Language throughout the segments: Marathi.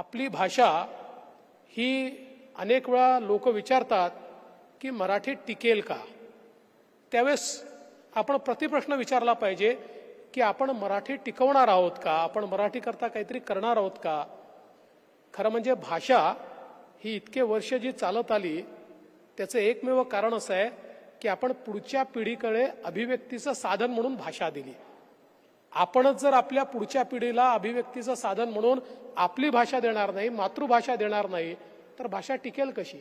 आपली भाषा ही अनेक वेळा लोक विचारतात की मराठी टिकेल का त्यावेळेस आपण प्रतिप्रश्न विचारला पाहिजे की आपण मराठी टिकवणार आहोत का आपण मराठीकरता काहीतरी करणार आहोत का खरं म्हणजे भाषा ही इतके वर्ष जी चालत आली त्याचं एकमेव कारण असं आहे की आपण पुढच्या पिढीकडे अभिव्यक्तीचं साधन म्हणून भाषा दिली आपणच जर आपल्या पुढच्या पिढीला अभिव्यक्तीचं साधन म्हणून आपली भाषा देणार नाही मातृभाषा देणार नाही तर भाषा टिकेल कशी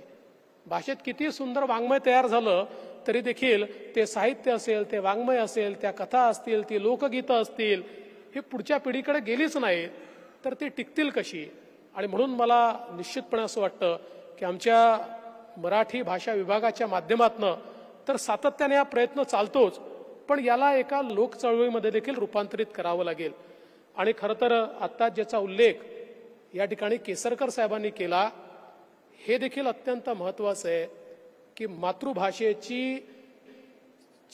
भाषेत किती सुंदर वाङ्मय तयार झालं तरी देखील ते साहित्य असेल ते वाङ्मय असेल त्या कथा असतील ती लोकगीतं असतील हे पुढच्या पिढीकडे गेलीच नाही तर ती टिकतील कशी आणि म्हणून मला निश्चितपणे असं वाटतं की आमच्या मराठी भाषा विभागाच्या माध्यमातनं तर सातत्याने हा प्रयत्न चालतोच पण याला एका लोकचळवळीमध्ये देखील रूपांतरित करावं लागेल आणि खरं तर आत्ता ज्याचा उल्लेख या ठिकाणी केसरकर साहेबांनी केला हे देखील अत्यंत महत्वाचं आहे की मातृभाषेची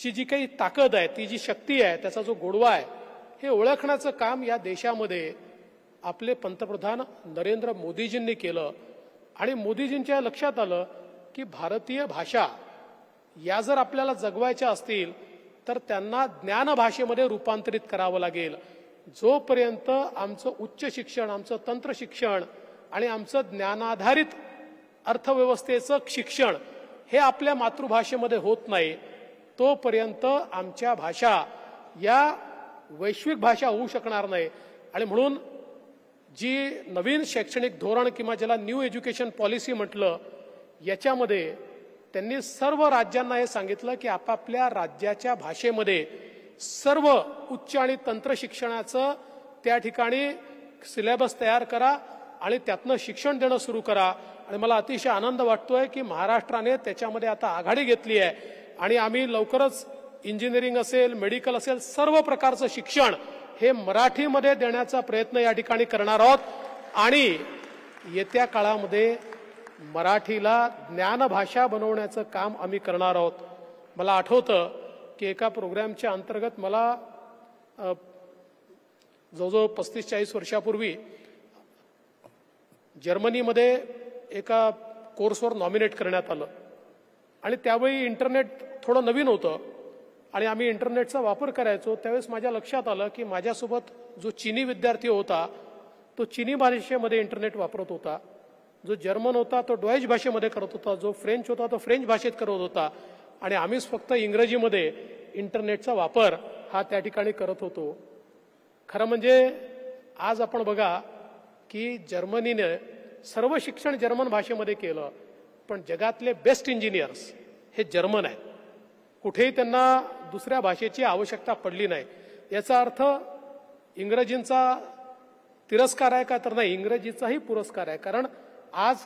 ची जी काही ताकद आहे ती जी शक्ती आहे त्याचा जो गोडवा आहे हे ओळखण्याचं काम या देशामध्ये आपले पंतप्रधान नरेंद्र मोदीजींनी केलं आणि मोदीजींच्या लक्षात आलं की भारतीय भाषा या जर आपल्याला जगवायच्या असतील तर त्यांना ज्ञानभाषेमध्ये रूपांतरित करावं लागेल जोपर्यंत आमचं उच्च शिक्षण आमचं तंत्र शिक्षण आणि आमचं ज्ञानाधारित अर्थव्यवस्थेचं शिक्षण हे आपल्या मातृभाषेमध्ये होत नाही तोपर्यंत आमच्या भाषा या वैश्विक भाषा होऊ शकणार नाही आणि म्हणून जी नवीन शैक्षणिक धोरण किंवा ज्याला न्यू एज्युकेशन पॉलिसी म्हटलं याच्यामध्ये त्यांनी सर्व राज्यांना हे सांगितलं की आपापल्या राज्याच्या भाषेमध्ये सर्व उच्च आणि तंत्र शिक्षणाचं त्या ठिकाणी सिलेबस तयार करा आणि त्यातनं शिक्षण देणं सुरू करा आणि मला अतिशय आनंद वाटतोय की महाराष्ट्राने त्याच्यामध्ये आता आघाडी घेतली आहे आणि आम्ही लवकरच इंजिनिअरिंग असेल मेडिकल असेल सर्व प्रकारचं शिक्षण हे मराठीमध्ये देण्याचा प्रयत्न या ठिकाणी करणार आहोत आणि येत्या काळामध्ये मराठीला ज्ञानभाषा बनवण्याचं काम आम्ही करणार आहोत मला आठवतं की एका प्रोग्रॅमच्या अंतर्गत मला जवळजवळ पस्तीस चाळीस वर्षापूर्वी जर्मनीमध्ये एका कोर्सवर नॉमिनेट करण्यात आलं आणि त्यावेळी इंटरनेट थोडं नवीन होतं आणि आम्ही इंटरनेटचा वापर करायचो त्यावेळेस माझ्या लक्षात आलं की माझ्यासोबत जो चिनी विद्यार्थी होता तो चिनी भाषेमध्ये इंटरनेट वापरत होता जो जर्मन होता तो डॉईज भाषेमध्ये करत होता जो फ्रेंच होता तो फ्रेंच भाषेत करत होता आणि आम्हीच फक्त इंग्रजीमध्ये इंटरनेटचा वापर हा त्या ठिकाणी करत होतो खरं म्हणजे आज आपण बघा की जर्मनीने सर्व शिक्षण जर्मन भाषेमध्ये केलं पण जगातले बेस्ट इंजिनियर्स हे जर्मन आहेत कुठेही त्यांना दुसऱ्या भाषेची आवश्यकता पडली नाही याचा अर्थ इंग्रजींचा तिरस्कार आहे का तर नाही इंग्रजीचाही पुरस्कार आहे कारण आज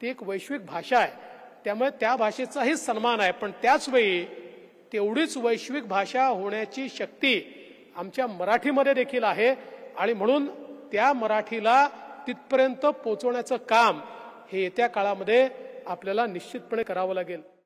ती एक वैश्विक भाषा आहे त्यामुळे त्या भाषेचाही सन्मान आहे पण त्याचवेळी तेवढीच वैश्विक भाषा होण्याची शक्ती आमच्या मराठीमध्ये देखील आहे आणि म्हणून त्या मराठीला तिथपर्यंत पोचवण्याचं काम हे येत्या काळामध्ये आपल्याला निश्चितपणे करावं लागेल